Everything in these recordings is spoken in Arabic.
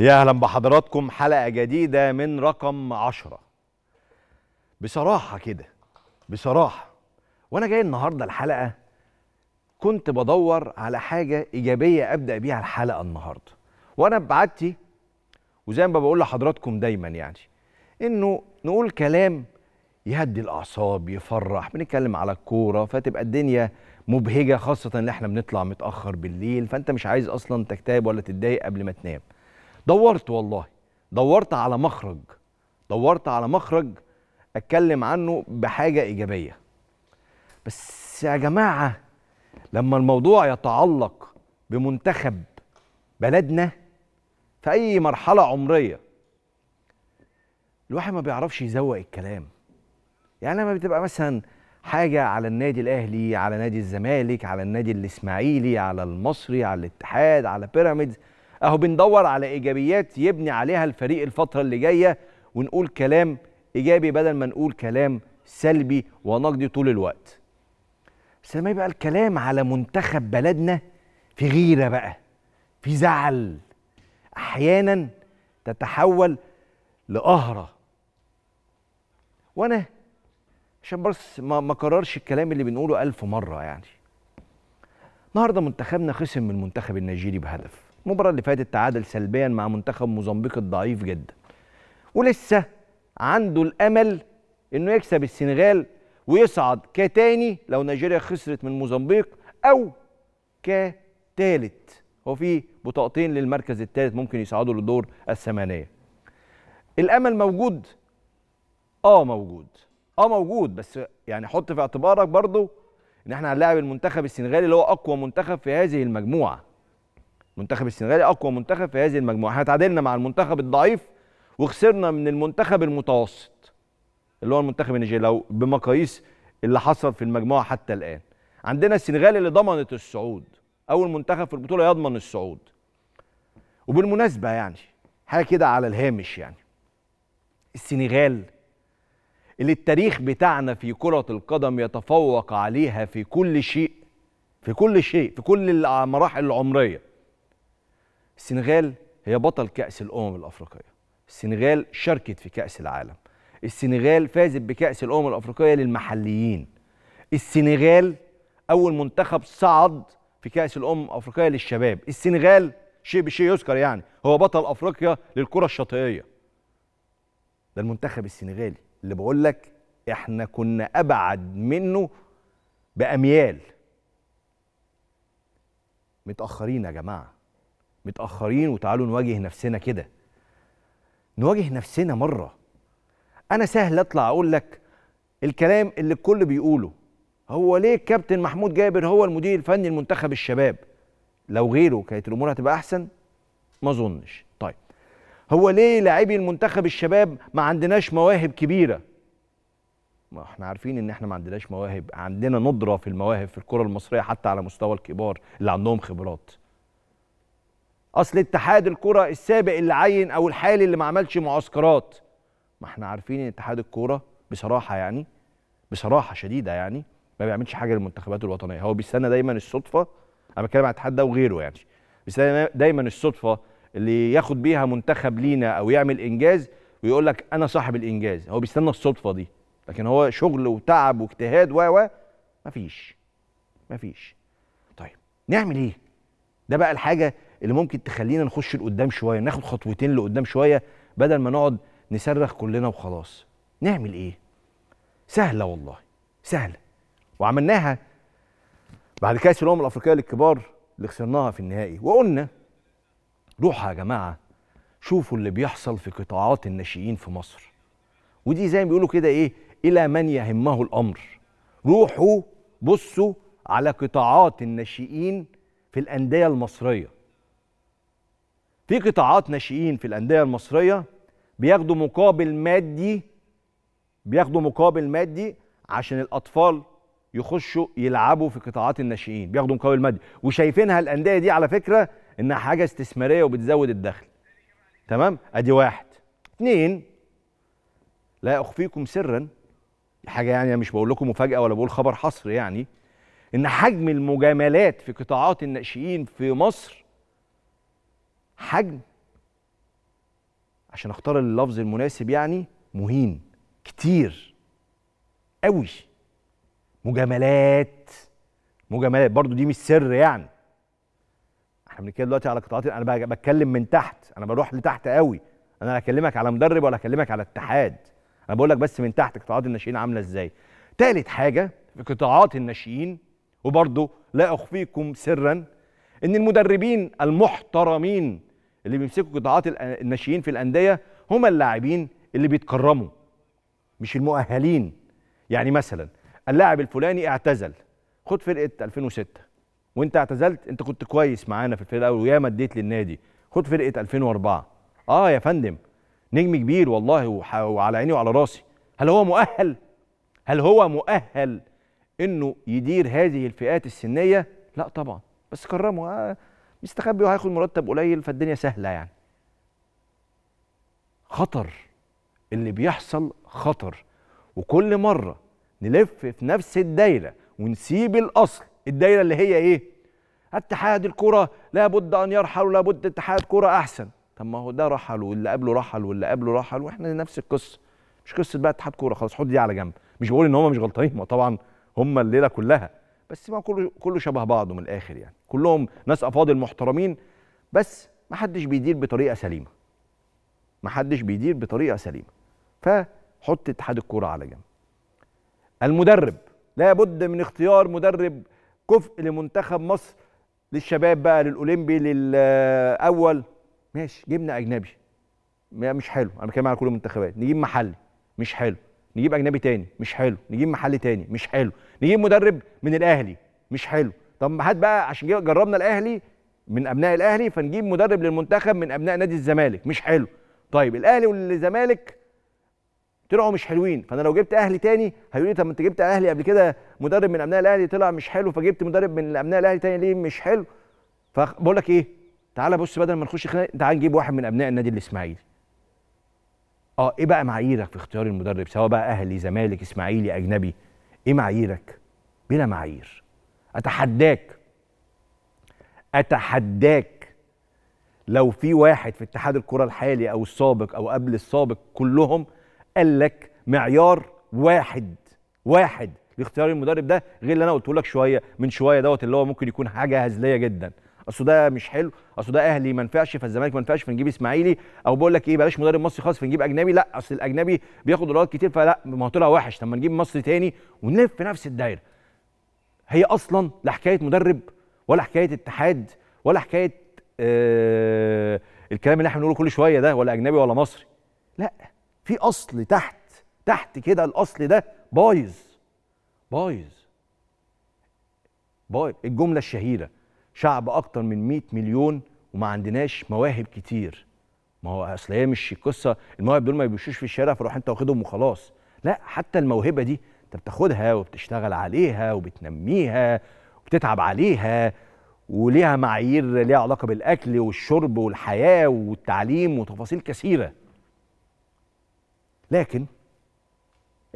يا اهلا بحضراتكم حلقه جديده من رقم عشرة بصراحه كده بصراحه وانا جاي النهارده الحلقه كنت بدور على حاجه ايجابيه ابدا بيها الحلقه النهارده وانا بقعدتي وزي ما بقول لحضراتكم دايما يعني انه نقول كلام يهدي الاعصاب يفرح بنتكلم على الكوره فتبقى الدنيا مبهجه خاصه ان احنا بنطلع متاخر بالليل فانت مش عايز اصلا تكتئب ولا تتضايق قبل ما تنام دورت والله دورت على مخرج دورت على مخرج اتكلم عنه بحاجه ايجابيه بس يا جماعه لما الموضوع يتعلق بمنتخب بلدنا في اي مرحله عمريه الواحد ما بيعرفش يزوق الكلام يعني لما بتبقى مثلا حاجه على النادي الاهلي على نادي الزمالك على النادي الاسماعيلي على المصري على الاتحاد على بيراميدز اهو بندور على ايجابيات يبني عليها الفريق الفتره اللي جايه ونقول كلام ايجابي بدل ما نقول كلام سلبي ونقدي طول الوقت بس لما يبقى الكلام على منتخب بلدنا في غيره بقى في زعل احيانا تتحول لقهره وانا عشان بس ما, ما كررش الكلام اللي بنقوله ألف مرة يعني النهارده منتخبنا خسم من المنتخب النيجيري بهدف المباراة اللي فاتت تعادل سلبيا مع منتخب موزمبيق الضعيف جدا ولسه عنده الأمل إنه يكسب السنغال ويصعد كتاني لو نيجيريا خسرت من موزمبيق أو كتالت هو في بطاقتين للمركز الثالث ممكن يصعدوا للدور الثمانية الأمل موجود آه موجود اه موجود بس يعني حط في اعتبارك برضو ان احنا هنلاعب المنتخب السنغالي اللي هو اقوى منتخب في هذه المجموعه المنتخب السنغالي اقوى منتخب في هذه المجموعه احنا تعادلنا مع المنتخب الضعيف وخسرنا من المنتخب المتوسط اللي هو المنتخب النيجيري لو بمقاييس اللي حصل في المجموعه حتى الان عندنا السنغال اللي ضمنت الصعود اول منتخب في البطوله يضمن الصعود وبالمناسبه يعني حاجه كده على الهامش يعني السنغال اللي التاريخ بتاعنا في كرة القدم يتفوق عليها في كل شيء في كل شيء في كل المراحل العمرية السنغال هي بطل كأس الأمم الأفريقية السنغال شاركت في كأس العالم السنغال فازت بكأس الأمم الأفريقية للمحليين السنغال أول منتخب صعد في كأس الأمم الأفريقية للشباب السنغال شيء بشيء يذكر يعني هو بطل أفريقيا للكرة الشاطئية ده المنتخب السنغالي اللي بقول لك احنا كنا ابعد منه باميال متاخرين يا جماعه متاخرين وتعالوا نواجه نفسنا كده نواجه نفسنا مره انا سهل اطلع اقول لك الكلام اللي الكل بيقوله هو ليه الكابتن محمود جابر هو المدير الفني لمنتخب الشباب لو غيره كانت الامور هتبقى احسن ما اظنش هو ليه لاعبي المنتخب الشباب ما عندناش مواهب كبيره ما احنا عارفين ان احنا ما عندناش مواهب عندنا ندره في المواهب في الكره المصريه حتى على مستوى الكبار اللي عندهم خبرات اصل اتحاد الكره السابق اللي عين او الحالي اللي ما عملش معسكرات ما احنا عارفين ان اتحاد الكره بصراحه يعني بصراحه شديده يعني ما بيعملش حاجه للمنتخبات الوطنيه هو بيستنى دايما الصدفه انا بتكلم عن الاتحاد ده وغيره يعني بيستنى دايما الصدفه اللي ياخد بيها منتخب لينا او يعمل انجاز ويقول لك انا صاحب الانجاز هو بيستنى الصدفه دي لكن هو شغل وتعب واجتهاد و و مفيش مفيش طيب نعمل ايه ده بقى الحاجه اللي ممكن تخلينا نخش لقدام شويه ناخد خطوتين لقدام شويه بدل ما نقعد نصرخ كلنا وخلاص نعمل ايه سهله والله سهله وعملناها بعد كاس الامم الافريقيه للكبار اللي خسرناها في النهائي وقلنا روحوا يا جماعه شوفوا اللي بيحصل في قطاعات الناشئين في مصر ودي زي ما بيقولوا كده ايه الى من يهمه الامر روحوا بصوا على قطاعات الناشئين في الانديه المصريه في قطاعات ناشئين في الانديه المصريه بياخدوا مقابل مادي بياخدوا مقابل مادي عشان الاطفال يخشوا يلعبوا في قطاعات الناشئين بياخدوا مقابل مادي وشايفينها الانديه دي على فكره انها حاجه استثماريه وبتزود الدخل تمام ادي واحد اتنين لا اخفيكم سرا حاجه يعني مش بقول لكم مفاجاه ولا بقول خبر حصر يعني ان حجم المجاملات في قطاعات الناشئين في مصر حجم عشان اختار اللفظ المناسب يعني مهين كتير قوي مجاملات مجاملات برضو دي مش سر يعني احنا بنتكلم دلوقتي على قطاعات انا بتكلم من تحت انا بروح لتحت قوي انا لا هكلمك على مدرب ولا اكلمك على اتحاد انا بقول لك بس من تحت قطاعات الناشئين عامله ازاي تالت حاجه في قطاعات الناشئين وبرضه لا اخفيكم سرا ان المدربين المحترمين اللي بيمسكوا قطاعات الناشئين في الانديه هم اللاعبين اللي بيتكرموا مش المؤهلين يعني مثلا اللاعب الفلاني اعتزل خد فرقه 2006 وانت اعتزلت انت كنت كويس معانا في الفريق الاول وياما اديت للنادي خد فرقه 2004 اه يا فندم نجم كبير والله وعلى عيني وعلى راسي هل هو مؤهل هل هو مؤهل انه يدير هذه الفئات السنيه لا طبعا بس كرمه آه مستخبي وهياخد مرتب قليل فالدنيا سهله يعني خطر اللي بيحصل خطر وكل مره نلف في نفس الدايره ونسيب الاصل الدايره اللي هي ايه اتحاد الكره لابد ان يرحل لابد اتحاد كره احسن طب ما هو ده رحل واللي قبله رحل واللي قبله رحل واحنا نفس القصه مش قصه بقى اتحاد كوره خلاص حط دي على جنب مش بقول ان هم مش غلطانين ما طبعا هم الليله كلها بس ما كله كله شبه بعضه من الاخر يعني كلهم ناس افاضل محترمين بس ما حدش بيدير بطريقه سليمه ما حدش بيدير بطريقه سليمه فحط اتحاد الكوره على جنب المدرب لابد من اختيار مدرب كفء لمنتخب مصر للشباب بقى للاولمبي للاول ماشي جبنا اجنبي مش حلو انا بتكلم على كل المنتخبات نجيب محلي مش حلو نجيب اجنبي تاني مش حلو نجيب محلي تاني مش حلو نجيب مدرب من الاهلي مش حلو طب هات بقى عشان جربنا الاهلي من ابناء الاهلي فنجيب مدرب للمنتخب من ابناء نادي الزمالك مش حلو طيب الاهلي والزمالك طلعوا مش حلوين فانا لو جبت اهلي تاني هيقول لي طب ما انت جبت اهلي قبل كده مدرب من ابناء الاهلي طلع مش حلو فجبت مدرب من ابناء الاهلي تاني ليه مش حلو فبقول لك ايه تعالى بص بدل ما نخش خناق تعال نجيب واحد من ابناء النادي الاسماعيلي اه ايه بقى معاييرك في اختيار المدرب سواء بقى اهلي زمالك اسماعيلي اجنبي ايه معاييرك بلا معايير اتحداك اتحداك لو في واحد في اتحاد الكره الحالي او السابق او قبل السابق كلهم قال لك معيار واحد واحد لاختيار المدرب ده غير اللي انا قلته لك شويه من شويه دوت اللي هو ممكن يكون حاجه هزليه جدا اصل ده مش حلو اصل ده اهلي ما ينفعش فالزمالك ما ينفعش فنجيب اسماعيلي او بقول لك ايه بلاش مدرب مصري خالص فنجيب اجنبي لا اصل الاجنبي بياخد دولارات كتير فلا ما هو طلع وحش طب ما نجيب مصري تاني ونلف في نفس الدايره هي اصلا لا حكايه مدرب ولا حكايه اتحاد ولا حكايه آه الكلام اللي احنا بنقوله كل شويه ده ولا اجنبي ولا مصري لا في اصل تحت تحت كده الاصل ده بايظ بايظ بايظ الجمله الشهيره شعب اكتر من 100 مليون وما عندناش مواهب كتير ما هو اصل هي مش قصه المواهب دول ما يبشوش في الشارع فروح انت واخدهم وخلاص لا حتى الموهبه دي انت بتاخدها وبتشتغل عليها وبتنميها وبتتعب عليها وليها معايير ليها علاقه بالاكل والشرب والحياه والتعليم وتفاصيل كثيره لكن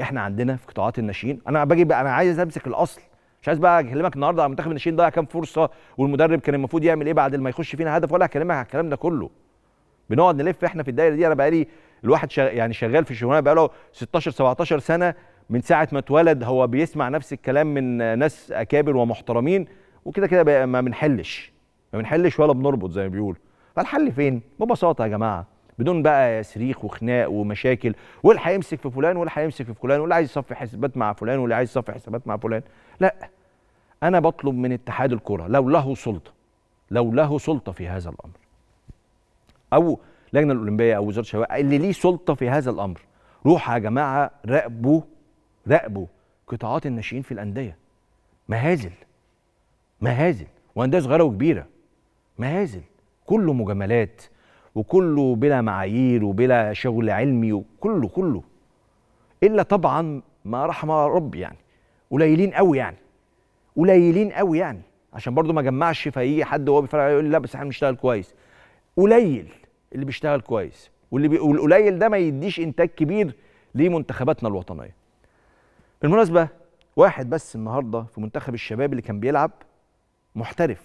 احنا عندنا في قطاعات الناشئين انا باجي انا عايز امسك الاصل مش عايز بقى اكلمك النهارده على منتخب الناشئين ضيع كام فرصه والمدرب كان المفروض يعمل ايه بعد ما يخش فينا هدف ولا اكلمك على الكلام ده كله بنقعد نلف احنا في الدايره دي انا بقالي الواحد شغ... يعني شغال في الشغلانه بقاله 16 17 سنه من ساعه ما اتولد هو بيسمع نفس الكلام من ناس اكابر ومحترمين وكده كده ما بنحلش ما بنحلش ولا بنربط زي ما بيقولوا فالحل فين ببساطه يا جماعه بدون بقى صريخ وخناق ومشاكل واللي هيمسك في فلان واللي هيمسك في فلان واللي عايز يصفي حسابات مع فلان واللي عايز يصفي حسابات مع فلان لا انا بطلب من اتحاد الكره لو له سلطه لو له سلطه في هذا الامر او لجنه الاولمبيه او وزاره الشباب اللي ليه سلطه في هذا الامر روحوا يا جماعه راقبوا راقبوا قطاعات الناشئين في الانديه مهازل مهازل وانديه صغيره وكبيره مهازل كله مجاملات وكله بلا معايير وبلا شغل علمي وكله كله الا طبعا ما رحم ربي يعني قليلين قوي يعني قليلين قوي يعني عشان برضو ما جمعش اي حد وهو بيتفرج يقول لي لا بس احنا بنشتغل كويس قليل اللي بيشتغل كويس واللي بي... والقليل ده ما يديش انتاج كبير لمنتخباتنا الوطنيه بالمناسبه واحد بس النهارده في منتخب الشباب اللي كان بيلعب محترف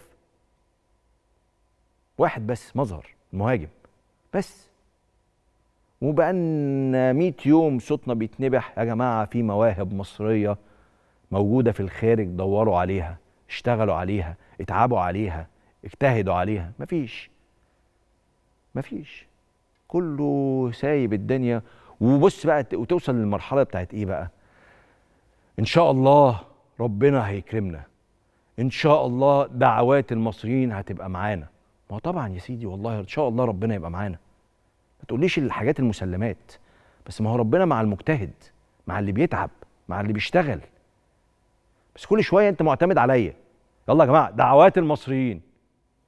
واحد بس مظهر مهاجم بس وبقالنا 100 يوم صوتنا بيتنبح يا جماعه في مواهب مصريه موجوده في الخارج دوروا عليها اشتغلوا عليها اتعبوا عليها اجتهدوا عليها مفيش مفيش كله سايب الدنيا وبص بقى وتوصل للمرحله بتاعت ايه بقى ان شاء الله ربنا هيكرمنا ان شاء الله دعوات المصريين هتبقى معانا ما طبعا يا سيدي والله ان شاء الله ربنا يبقى معانا ما تقوليش الحاجات المسلمات بس ما هو ربنا مع المجتهد مع اللي بيتعب مع اللي بيشتغل بس كل شويه انت معتمد عليا يلا يا جماعه دعوات المصريين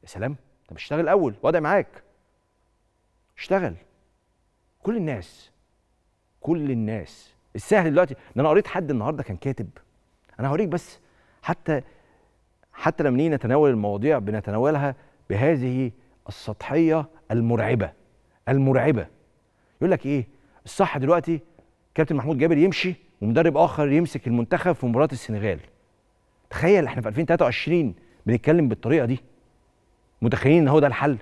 يا سلام انت بتشتغل اول وضع معاك اشتغل كل الناس كل الناس السهل دلوقتي ده انا قريت حد النهارده كان كاتب انا هوريك بس حتى حتى لما نيجي نتناول المواضيع بنتناولها بهذه السطحيه المرعبه المرعبه يقول لك ايه الصح دلوقتي كابتن محمود جابر يمشي ومدرب اخر يمسك المنتخب في مباراه السنغال تخيل احنا في 2023 بنتكلم بالطريقه دي متخيلين ان هو ده الحل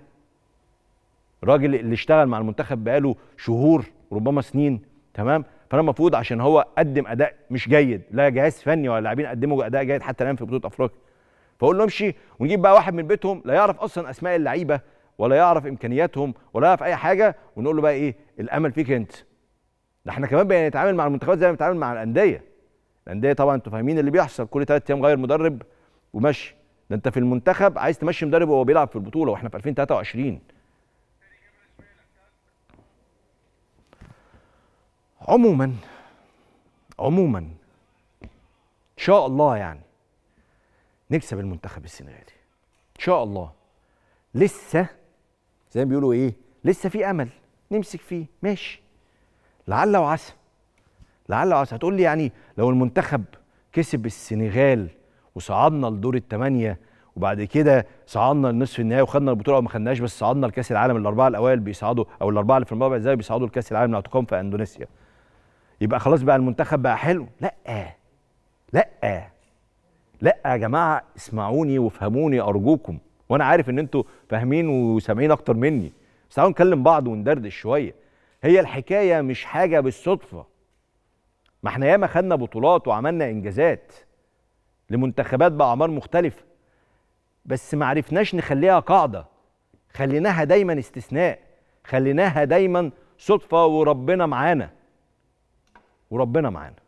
الراجل اللي اشتغل مع المنتخب بقاله شهور ربما سنين تمام فانا المفروض عشان هو قدم اداء مش جيد لا جهاز فني ولا لاعبين قدموا اداء جيد حتى الان في بطوله افريقيا فاقول له امشي ونجيب بقى واحد من بيتهم لا يعرف اصلا اسماء اللعيبه ولا يعرف امكانياتهم ولا يعرف اي حاجه ونقول له بقى ايه الامل فيك انت ده احنا كمان بقينا نتعامل مع المنتخبات زي ما بنتعامل مع الانديه الانديه طبعا انتوا فاهمين اللي بيحصل كل ثلاث ايام غير مدرب ومشي ده انت في المنتخب عايز تمشي مدرب وهو بيلعب في البطوله واحنا في 2023 عموما عموما ان شاء الله يعني نكسب المنتخب السنغالي ان شاء الله لسه زي ما بيقولوا ايه لسه في امل نمسك فيه ماشي لعل وعسى لعل وعسى هتقول لي يعني لو المنتخب كسب السنغال وصعدنا لدور الثمانيه وبعد كده صعدنا لنصف النهائي وخدنا البطوله وما خدناش بس صعدنا لكاس العالم الاربعه الاوائل بيصعدوا او الاربعه اللي في المربع ازاي بيصعدوا لكاس العالم اللي هتقام في اندونيسيا يبقى خلاص بقى المنتخب بقى حلو لا لا لا يا جماعه اسمعوني وافهموني ارجوكم وانا عارف ان انتوا فاهمين وسامعين اكتر مني بس تعالوا نكلم بعض وندردش شويه هي الحكايه مش حاجه بالصدفه ما احنا ياما خدنا بطولات وعملنا انجازات لمنتخبات باعمار مختلفه بس ما عرفناش نخليها قاعده خليناها دايما استثناء خليناها دايما صدفه وربنا معانا وربنا معانا